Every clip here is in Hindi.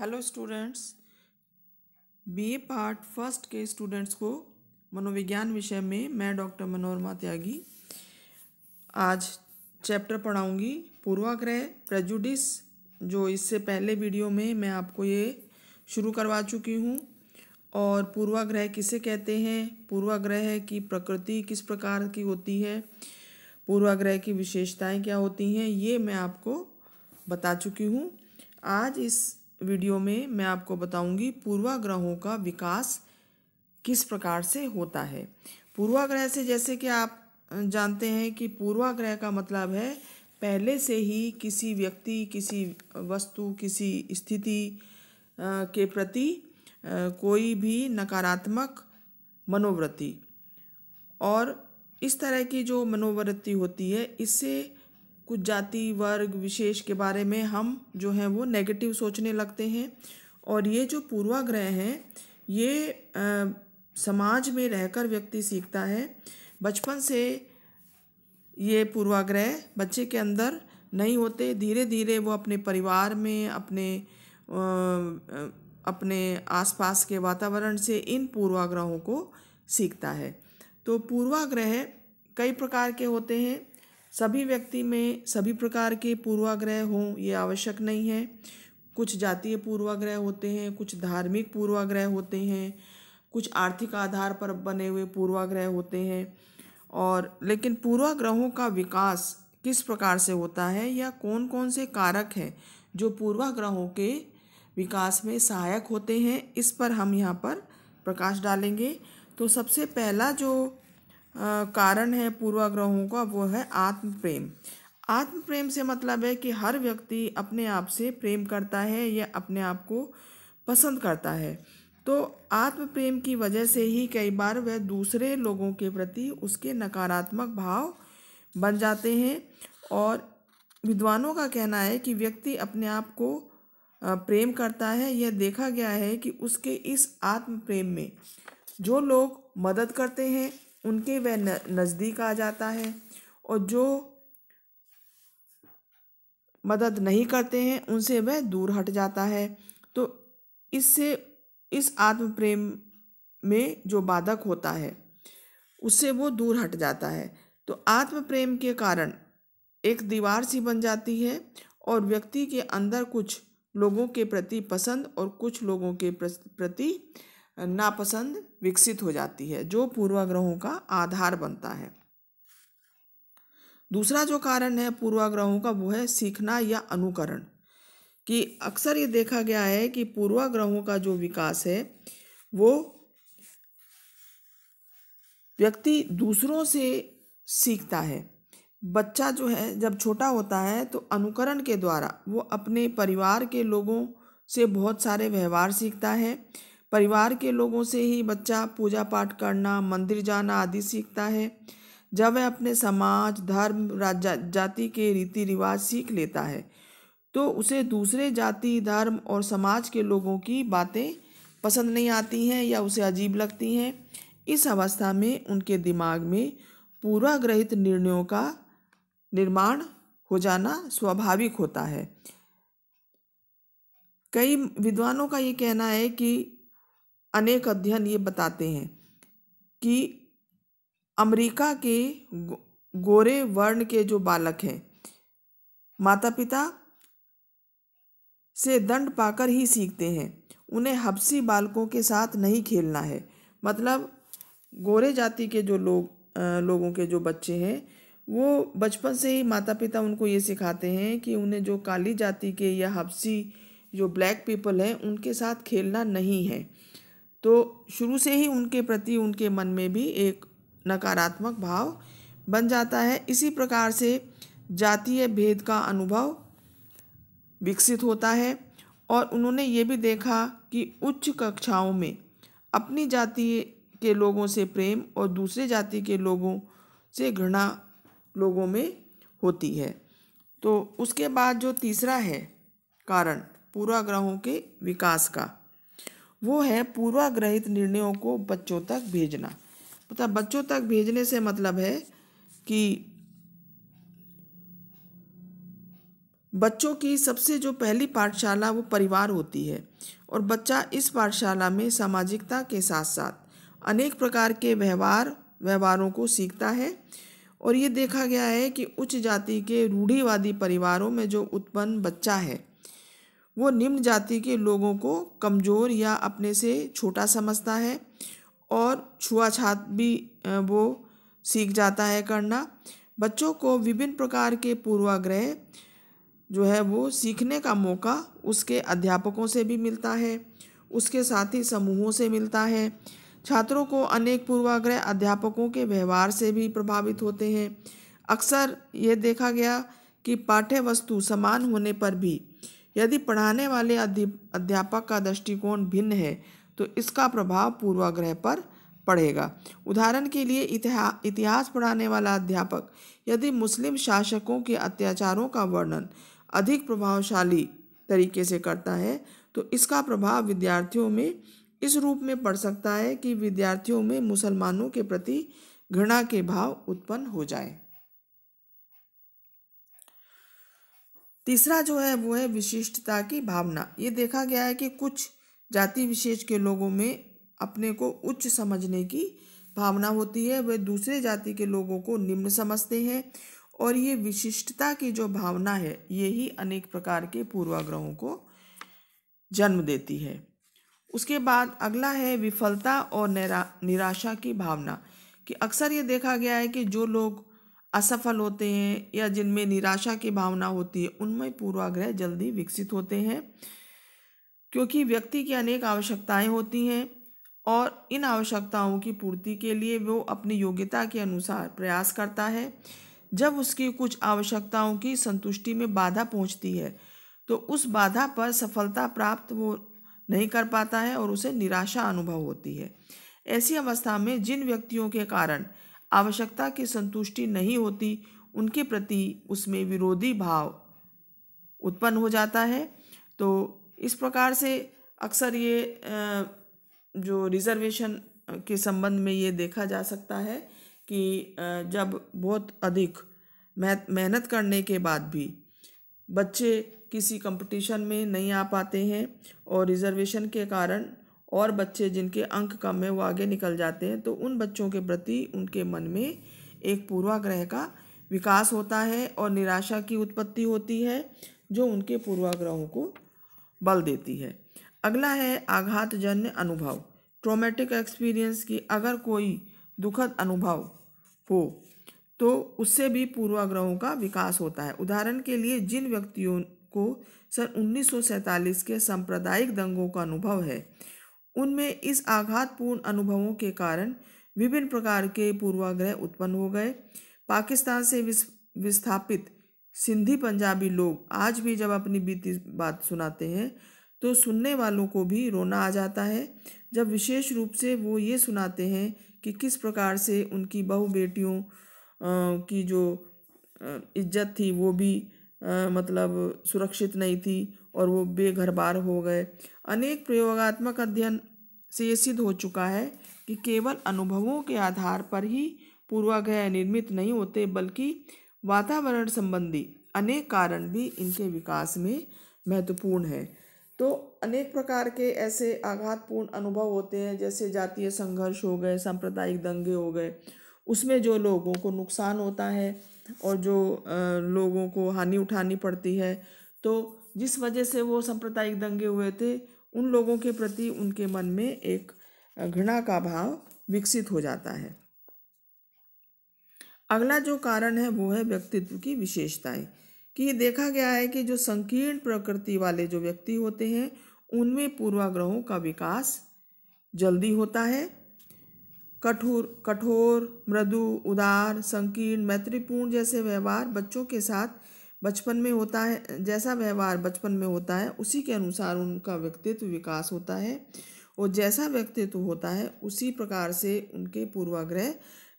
hello students BA part first के स्टूडेंट्स को मनोविज्ञान विषय में मैं डॉक्टर मनोरमा त्यागी आज चैप्टर पढ़ाऊंगी पूर्वाग्रह प्रजुडिस जो इससे पहले वीडियो में मैं आपको ये शुरू करवा चुकी हूँ और पूर्वाग्रह किसे कहते हैं पूर्वाग्रह की प्रकृति किस प्रकार की होती है पूर्वाग्रह की विशेषताएँ क्या होती हैं ये मैं आपको बता चुकी हूँ आज इस वीडियो में मैं आपको बताऊंगी पूर्वाग्रहों का विकास किस प्रकार से होता है पूर्वाग्रह से जैसे कि आप जानते हैं कि पूर्वाग्रह का मतलब है पहले से ही किसी व्यक्ति किसी वस्तु किसी स्थिति के प्रति कोई भी नकारात्मक मनोवृत्ति और इस तरह की जो मनोवृत्ति होती है इससे कुछ जाति वर्ग विशेष के बारे में हम जो हैं वो नेगेटिव सोचने लगते हैं और ये जो पूर्वाग्रह हैं ये आ, समाज में रहकर व्यक्ति सीखता है बचपन से ये पूर्वाग्रह बच्चे के अंदर नहीं होते धीरे धीरे वो अपने परिवार में अपने आ, अपने आसपास के वातावरण से इन पूर्वाग्रहों को सीखता है तो पूर्वाग्रह कई प्रकार के होते हैं सभी व्यक्ति में सभी प्रकार के पूर्वाग्रह हों ये आवश्यक नहीं है कुछ जातीय पूर्वाग्रह होते हैं कुछ धार्मिक पूर्वाग्रह होते हैं कुछ आर्थिक आधार पर बने हुए पूर्वाग्रह होते हैं और लेकिन पूर्वाग्रहों का विकास किस प्रकार से होता है या कौन कौन से कारक हैं जो पूर्वाग्रहों के विकास में सहायक होते हैं इस पर हम यहाँ पर प्रकाश डालेंगे तो सबसे पहला जो कारण है पूर्वाग्रहों का वो है आत्म प्रेम आत्म प्रेम से मतलब है कि हर व्यक्ति अपने आप से प्रेम करता है या अपने आप को पसंद करता है तो आत्म प्रेम की वजह से ही कई बार वह दूसरे लोगों के प्रति उसके नकारात्मक भाव बन जाते हैं और विद्वानों का कहना है कि व्यक्ति अपने आप को प्रेम करता है यह देखा गया है कि उसके इस आत्म प्रेम में जो लोग मदद करते हैं उनके वह नज़दीक आ जाता है और जो मदद नहीं करते हैं उनसे वह दूर हट जाता है तो इससे इस आत्म प्रेम में जो बाधक होता है उससे वो दूर हट जाता है तो आत्म प्रेम के कारण एक दीवार सी बन जाती है और व्यक्ति के अंदर कुछ लोगों के प्रति पसंद और कुछ लोगों के प्रति नापसंद विकसित हो जाती है जो पूर्वाग्रहों का आधार बनता है दूसरा जो कारण है पूर्वाग्रहों का वो है सीखना या अनुकरण कि अक्सर ये देखा गया है कि पूर्वाग्रहों का जो विकास है वो व्यक्ति दूसरों से सीखता है बच्चा जो है जब छोटा होता है तो अनुकरण के द्वारा वो अपने परिवार के लोगों से बहुत सारे व्यवहार सीखता है परिवार के लोगों से ही बच्चा पूजा पाठ करना मंदिर जाना आदि सीखता है जब वह अपने समाज धर्म जाति के रीति रिवाज सीख लेता है तो उसे दूसरे जाति धर्म और समाज के लोगों की बातें पसंद नहीं आती हैं या उसे अजीब लगती हैं इस अवस्था में उनके दिमाग में पूर्वाग्रहित निर्णयों का निर्माण हो जाना स्वाभाविक होता है कई विद्वानों का ये कहना है कि अनेक अध्ययन ये बताते हैं कि अमेरिका के गोरे वर्ण के जो बालक हैं माता पिता से दंड पाकर ही सीखते हैं उन्हें हबसी बालकों के साथ नहीं खेलना है मतलब गोरे जाति के जो लोग लोगों के जो बच्चे हैं वो बचपन से ही माता पिता उनको ये सिखाते हैं कि उन्हें जो काली जाति के या हबसी जो ब्लैक पीपल हैं उनके साथ खेलना नहीं है तो शुरू से ही उनके प्रति उनके मन में भी एक नकारात्मक भाव बन जाता है इसी प्रकार से जातीय भेद का अनुभव विकसित होता है और उन्होंने ये भी देखा कि उच्च कक्षाओं में अपनी जाति के लोगों से प्रेम और दूसरे जाति के लोगों से घृणा लोगों में होती है तो उसके बाद जो तीसरा है कारण पूरा ग्रहों के विकास का वो है पूर्वाग्रहित निर्णयों को बच्चों तक भेजना पता मतलब बच्चों तक भेजने से मतलब है कि बच्चों की सबसे जो पहली पाठशाला वो परिवार होती है और बच्चा इस पाठशाला में सामाजिकता के साथ साथ अनेक प्रकार के व्यवहार व्यवहारों को सीखता है और ये देखा गया है कि उच्च जाति के रूढ़िवादी परिवारों में जो उत्पन्न बच्चा है वो निम्न जाति के लोगों को कमज़ोर या अपने से छोटा समझता है और छुआछात भी वो सीख जाता है करना बच्चों को विभिन्न प्रकार के पूर्वाग्रह जो है वो सीखने का मौका उसके अध्यापकों से भी मिलता है उसके साथ ही समूहों से मिलता है छात्रों को अनेक पूर्वाग्रह अध्यापकों के व्यवहार से भी प्रभावित होते हैं अक्सर ये देखा गया कि पाठ्य वस्तु समान होने पर भी यदि पढ़ाने वाले अध्यापक का दृष्टिकोण भिन्न है तो इसका प्रभाव पूर्वाग्रह पर पड़ेगा उदाहरण के लिए इतिहा इतिहास पढ़ाने वाला अध्यापक यदि मुस्लिम शासकों के अत्याचारों का वर्णन अधिक प्रभावशाली तरीके से करता है तो इसका प्रभाव विद्यार्थियों में इस रूप में पड़ सकता है कि विद्यार्थियों में मुसलमानों के प्रति घृणा के भाव उत्पन्न हो जाए तीसरा जो है वो है विशिष्टता की भावना ये देखा गया है कि कुछ जाति विशेष के लोगों में अपने को उच्च समझने की भावना होती है वे दूसरे जाति के लोगों को निम्न समझते हैं और ये विशिष्टता की जो भावना है ये ही अनेक प्रकार के पूर्वाग्रहों को जन्म देती है उसके बाद अगला है विफलता और निराशा की भावना कि अक्सर ये देखा गया है कि जो लोग असफल होते हैं या जिनमें निराशा की भावना होती है उनमें पूर्वाग्रह जल्दी विकसित होते हैं क्योंकि व्यक्ति की अनेक आवश्यकताएं होती हैं और इन आवश्यकताओं की पूर्ति के लिए वो अपनी योग्यता के अनुसार प्रयास करता है जब उसकी कुछ आवश्यकताओं की संतुष्टि में बाधा पहुंचती है तो उस बाधा पर सफलता प्राप्त वो नहीं कर पाता है और उसे निराशा अनुभव होती है ऐसी अवस्था में जिन व्यक्तियों के कारण आवश्यकता की संतुष्टि नहीं होती उनके प्रति उसमें विरोधी भाव उत्पन्न हो जाता है तो इस प्रकार से अक्सर ये जो रिजर्वेशन के संबंध में ये देखा जा सकता है कि जब बहुत अधिक मेहनत करने के बाद भी बच्चे किसी कंपटीशन में नहीं आ पाते हैं और रिजर्वेशन के कारण और बच्चे जिनके अंक कम है वो आगे निकल जाते हैं तो उन बच्चों के प्रति उनके मन में एक पूर्वाग्रह का विकास होता है और निराशा की उत्पत्ति होती है जो उनके पूर्वाग्रहों को बल देती है अगला है आघातजन्य अनुभव ट्रोमेटिक एक्सपीरियंस की अगर कोई दुखद अनुभव हो तो उससे भी पूर्वाग्रहों का विकास होता है उदाहरण के लिए जिन व्यक्तियों को सन 1947 के सांप्रदायिक दंगों का अनुभव है उनमें इस आघातपूर्ण अनुभवों के कारण विभिन्न प्रकार के पूर्वाग्रह उत्पन्न हो गए पाकिस्तान से विस्थापित सिंधी पंजाबी लोग आज भी जब अपनी बीती बात सुनाते हैं तो सुनने वालों को भी रोना आ जाता है जब विशेष रूप से वो ये सुनाते हैं कि किस प्रकार से उनकी बहु बेटियों की जो इज्जत थी वो भी मतलब सुरक्षित नहीं थी और वो बेघरबार हो गए अनेक प्रयोगात्मक अध्ययन से ये सिद्ध हो चुका है कि केवल अनुभवों के आधार पर ही पूर्वाग्रह निर्मित नहीं होते बल्कि वातावरण संबंधी अनेक कारण भी इनके विकास में महत्वपूर्ण है तो अनेक प्रकार के ऐसे आघातपूर्ण अनुभव होते हैं जैसे जातीय संघर्ष हो गए सांप्रदायिक दंगे हो गए उसमें जो लोगों को नुकसान होता है और जो लोगों को हानि उठानी पड़ती है तो जिस वजह से वो सांप्रदायिक दंगे हुए थे उन लोगों के प्रति उनके मन में एक घृणा का भाव विकसित हो जाता है अगला जो कारण है वो है व्यक्तित्व की विशेषताएं कि ये देखा गया है कि जो संकीर्ण प्रकृति वाले जो व्यक्ति होते हैं उनमें पूर्वाग्रहों का विकास जल्दी होता है कठोर कठोर मृदु उदार संकीर्ण मैत्रीपूर्ण जैसे व्यवहार बच्चों के साथ बचपन में होता है जैसा व्यवहार बचपन में होता है उसी के अनुसार उनका व्यक्तित्व विकास होता है और जैसा व्यक्तित्व होता है उसी प्रकार से उनके पूर्वाग्रह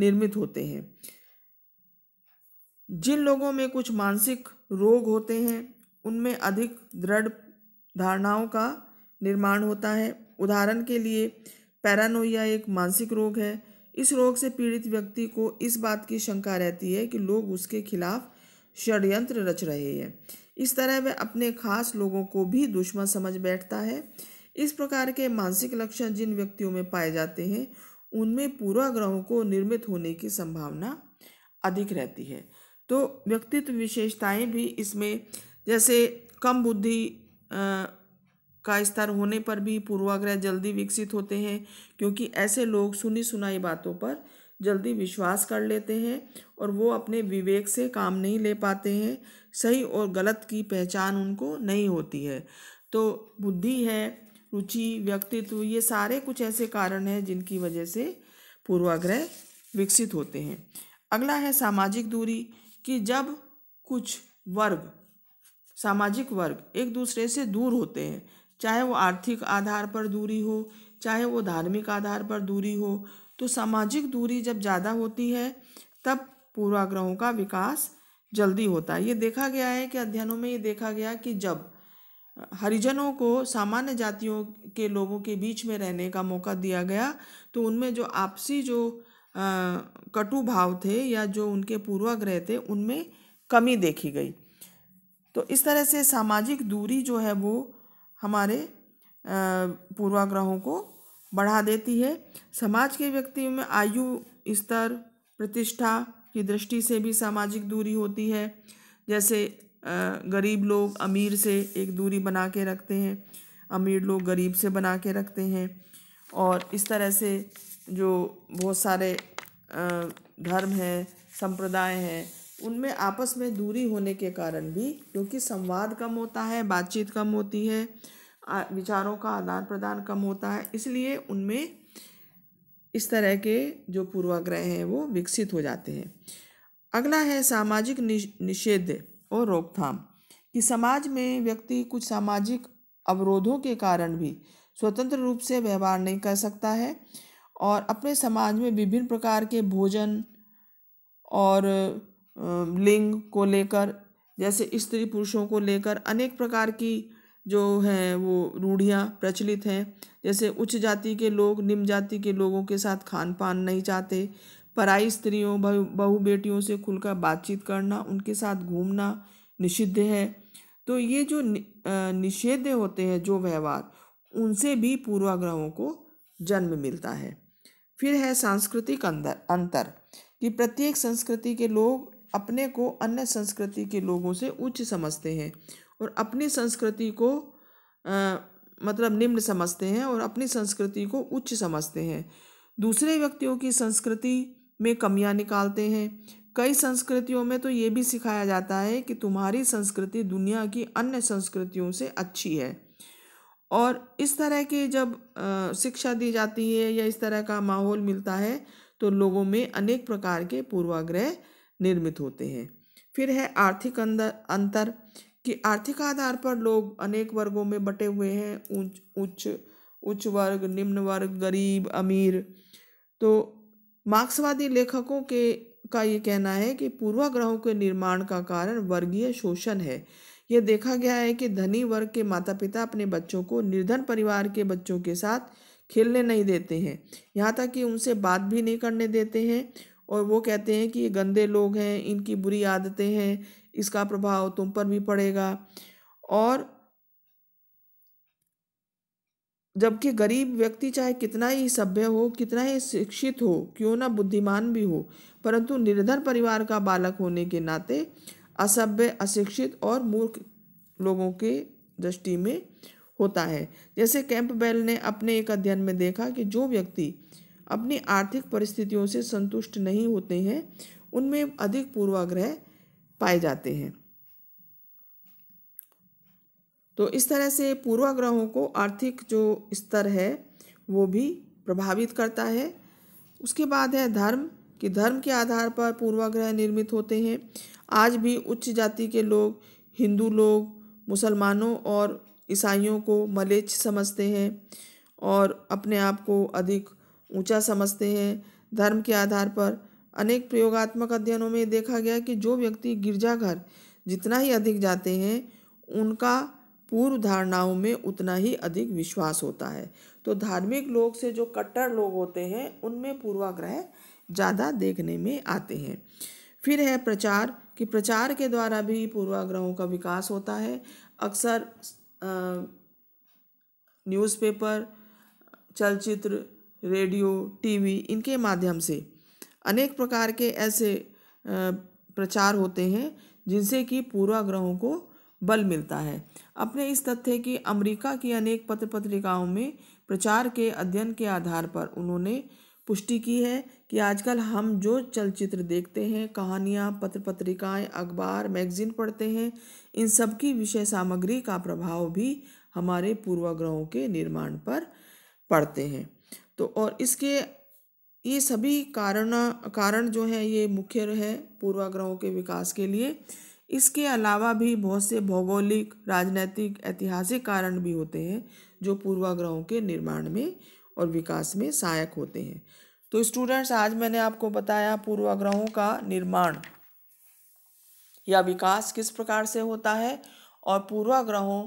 निर्मित होते हैं जिन लोगों में कुछ मानसिक रोग होते हैं उनमें अधिक दृढ़ धारणाओं का निर्माण होता है उदाहरण के लिए पैरानोया एक मानसिक रोग है इस रोग से पीड़ित व्यक्ति को इस बात की शंका रहती है कि लोग उसके खिलाफ षडयंत्र रच रहे हैं इस तरह वह अपने खास लोगों को भी दुश्मन समझ बैठता है इस प्रकार के मानसिक लक्षण जिन व्यक्तियों में पाए जाते हैं उनमें पूरा ग्रहों को निर्मित होने की संभावना अधिक रहती है तो व्यक्तित्व विशेषताएं भी इसमें जैसे कम बुद्धि का स्तर होने पर भी पूर्वाग्रह जल्दी विकसित होते हैं क्योंकि ऐसे लोग सुनी सुनाई बातों पर जल्दी विश्वास कर लेते हैं और वो अपने विवेक से काम नहीं ले पाते हैं सही और गलत की पहचान उनको नहीं होती है तो बुद्धि है रुचि व्यक्तित्व ये सारे कुछ ऐसे कारण हैं जिनकी वजह से पूर्वाग्रह विकसित होते हैं अगला है सामाजिक दूरी कि जब कुछ वर्ग सामाजिक वर्ग एक दूसरे से दूर होते हैं चाहे वो आर्थिक आधार पर दूरी हो चाहे वो धार्मिक आधार पर दूरी हो तो सामाजिक दूरी जब ज़्यादा होती है तब पूर्वाग्रहों का विकास जल्दी होता है ये देखा गया है कि अध्ययनों में ये देखा गया कि जब हरिजनों को सामान्य जातियों के लोगों के बीच में रहने का मौका दिया गया तो उनमें जो आपसी जो कटु भाव थे या जो उनके पूर्वाग्रह थे उनमें कमी देखी गई तो इस तरह से सामाजिक दूरी जो है वो हमारे पूर्वाग्रहों को बढ़ा देती है समाज के व्यक्तियों में आयु स्तर प्रतिष्ठा की दृष्टि से भी सामाजिक दूरी होती है जैसे गरीब लोग अमीर से एक दूरी बना के रखते हैं अमीर लोग गरीब से बना के रखते हैं और इस तरह से जो बहुत सारे धर्म हैं संप्रदाय हैं उनमें आपस में दूरी होने के कारण भी क्योंकि संवाद कम होता है बातचीत कम होती है विचारों का आदान प्रदान कम होता है इसलिए उनमें इस तरह के जो पूर्वाग्रह हैं वो विकसित हो जाते हैं अगला है सामाजिक निषेध और रोकथाम कि समाज में व्यक्ति कुछ सामाजिक अवरोधों के कारण भी स्वतंत्र रूप से व्यवहार नहीं कर सकता है और अपने समाज में विभिन्न प्रकार के भोजन और लिंग को लेकर जैसे स्त्री पुरुषों को लेकर अनेक प्रकार की जो हैं वो रूढ़ियाँ प्रचलित हैं जैसे उच्च जाति के लोग निम्न जाति के लोगों के साथ खान पान नहीं चाहते पराई स्त्रियों बहु बेटियों से खुलकर बातचीत करना उनके साथ घूमना निषिद्ध है तो ये जो निषेध होते हैं जो व्यवहार उनसे भी पूर्वाग्रहों को जन्म मिलता है फिर है सांस्कृतिक अंदर अंतर कि प्रत्येक संस्कृति के लोग अपने को अन्य संस्कृति के लोगों से उच्च समझते हैं और अपनी संस्कृति को आ, मतलब निम्न समझते हैं और अपनी संस्कृति को उच्च समझते हैं दूसरे व्यक्तियों की संस्कृति में कमियां निकालते हैं कई संस्कृतियों में तो ये भी सिखाया जाता है कि तुम्हारी संस्कृति दुनिया की अन्य संस्कृतियों से अच्छी है और इस तरह की जब आ, शिक्षा दी जाती है या इस तरह का माहौल मिलता है तो लोगों में अनेक प्रकार के पूर्वाग्रह निर्मित होते हैं फिर है आर्थिक अंदर अंतर कि आर्थिक आधार पर लोग अनेक वर्गों में बटे हुए हैं उच्च उच्च उच्च वर्ग निम्न वर्ग गरीब अमीर तो मार्क्सवादी लेखकों के का ये कहना है कि पूर्वाग्रहों के निर्माण का कारण वर्गीय शोषण है यह देखा गया है कि धनी वर्ग के माता पिता अपने बच्चों को निर्धन परिवार के बच्चों के साथ खेलने नहीं देते हैं यहाँ तक कि उनसे बात भी नहीं करने देते हैं और वो कहते हैं कि ये गंदे लोग हैं इनकी बुरी आदतें हैं इसका प्रभाव तुम पर भी पड़ेगा और जबकि गरीब व्यक्ति चाहे कितना ही सभ्य हो कितना ही शिक्षित हो क्यों ना बुद्धिमान भी हो परंतु निर्धन परिवार का बालक होने के नाते असभ्य अशिक्षित और मूर्ख लोगों के दृष्टि में होता है जैसे कैंप बेल ने अपने एक अध्ययन में देखा कि जो व्यक्ति अपनी आर्थिक परिस्थितियों से संतुष्ट नहीं होते हैं उनमें अधिक पूर्वाग्रह पाए जाते हैं तो इस तरह से पूर्वाग्रहों को आर्थिक जो स्तर है वो भी प्रभावित करता है उसके बाद है धर्म कि धर्म के आधार पर पूर्वाग्रह निर्मित होते हैं आज भी उच्च जाति के लोग हिंदू लोग मुसलमानों और ईसाइयों को मलेच्छ समझते हैं और अपने आप को अधिक ऊंचा समझते हैं धर्म के आधार पर अनेक प्रयोगात्मक अध्ययनों में देखा गया कि जो व्यक्ति गिरजाघर जितना ही अधिक जाते हैं उनका पूर्व धारणाओं में उतना ही अधिक विश्वास होता है तो धार्मिक लोग से जो कट्टर लोग होते हैं उनमें पूर्वाग्रह ज़्यादा देखने में आते हैं फिर है प्रचार कि प्रचार के द्वारा भी पूर्वाग्रहों का विकास होता है अक्सर न्यूज़पेपर चलचित्र रेडियो टीवी इनके माध्यम से अनेक प्रकार के ऐसे प्रचार होते हैं जिनसे कि पूर्वाग्रहों को बल मिलता है अपने इस तथ्य कि अमेरिका की अनेक पत्र पत्रिकाओं में प्रचार के अध्ययन के आधार पर उन्होंने पुष्टि की है कि आजकल हम जो चलचित्र देखते हैं कहानियाँ पत्र पत्रिकाएँ अखबार मैगजीन पढ़ते हैं इन सब की विषय सामग्री का प्रभाव भी हमारे पूर्वाग्रहों के निर्माण पर पड़ते हैं तो और इसके ये सभी कारण कारण जो है ये मुख्य है पूर्वाग्रहों के विकास के लिए इसके अलावा भी बहुत से भौगोलिक राजनैतिक ऐतिहासिक कारण भी होते हैं जो पूर्वाग्रहों के निर्माण में और विकास में सहायक होते हैं तो स्टूडेंट्स आज मैंने आपको बताया पूर्वाग्रहों का निर्माण या विकास किस प्रकार से होता है और पूर्वाग्रहों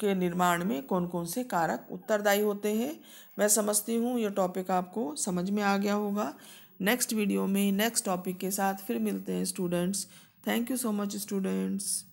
के निर्माण में कौन कौन से कारक उत्तरदायी होते हैं मैं समझती हूँ ये टॉपिक आपको समझ में आ गया होगा नेक्स्ट वीडियो में नेक्स्ट टॉपिक के साथ फिर मिलते हैं students thank you so much students